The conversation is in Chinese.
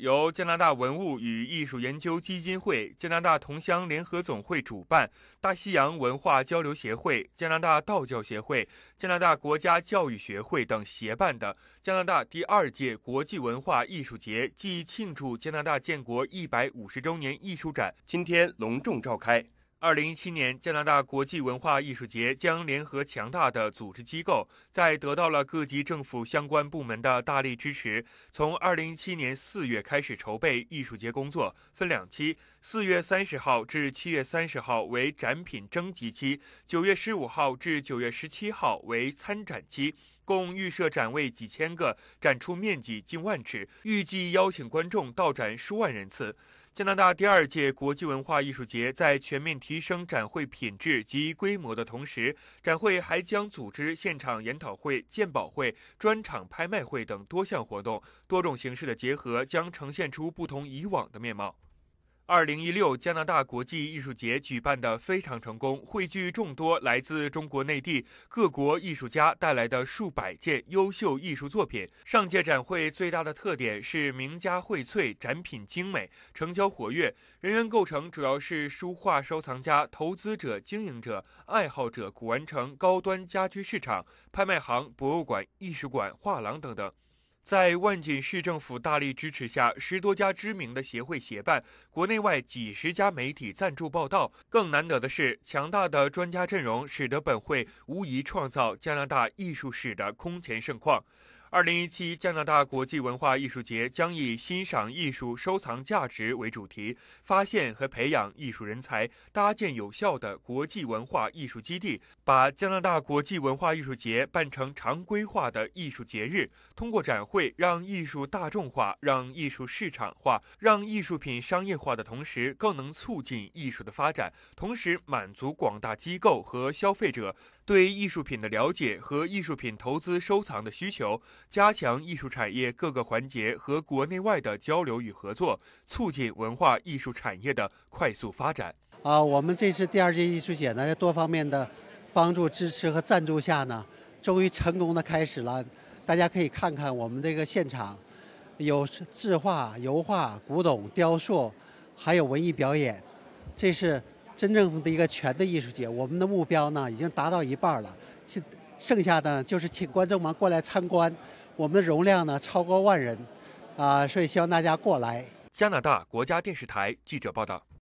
由加拿大文物与艺术研究基金会、加拿大同乡联合总会主办，大西洋文化交流协会、加拿大道教协会、加拿大国家教育学会等协办的加拿大第二届国际文化艺术节暨庆祝加拿大建国一百五十周年艺术展，今天隆重召开。二零一七年，加拿大国际文化艺术节将联合强大的组织机构，在得到了各级政府相关部门的大力支持。从二零一七年四月开始筹备艺术节工作，分两期：四月三十号至七月三十号为展品征集期，九月十五号至九月十七号为参展期。共预设展位几千个，展出面积近万尺，预计邀请观众到展数万人次。加拿大第二届国际文化艺术节在全面提升展会品质及规模的同时，展会还将组织现场研讨会、鉴宝会、专场拍卖会等多项活动，多种形式的结合将呈现出不同以往的面貌。二零一六加拿大国际艺术节举办的非常成功，汇聚众多来自中国内地各国艺术家带来的数百件优秀艺术作品。上届展会最大的特点是名家荟萃，展品精美，成交活跃。人员构成主要是书画收藏家、投资者、经营者、爱好者、古玩城、高端家居市场、拍卖行、博物馆、艺术馆、画廊等等。在万锦市政府大力支持下，十多家知名的协会协办，国内外几十家媒体赞助报道。更难得的是，强大的专家阵容，使得本会无疑创造加拿大艺术史的空前盛况。二零一七加拿大国际文化艺术节将以欣赏艺术、收藏价值为主题，发现和培养艺术人才，搭建有效的国际文化艺术基地，把加拿大国际文化艺术节办成常规化的艺术节日。通过展会，让艺术大众化，让艺术市场化，让艺术品商业化的同时，更能促进艺术的发展，同时满足广大机构和消费者对艺术品的了解和艺术品投资收藏的需求。加强艺术产业各个环节和国内外的交流与合作，促进文化艺术产业的快速发展。啊，我们这次第二届艺术节呢，在多方面的帮助、支持和赞助下呢，终于成功的开始了。大家可以看看我们这个现场，有字画、油画、古董、雕塑，还有文艺表演，这是真正的一个全的艺术节。我们的目标呢，已经达到一半了。剩下的就是请观众们过来参观，我们的容量呢超过万人，啊，所以希望大家过来。加拿大国家电视台记者报道。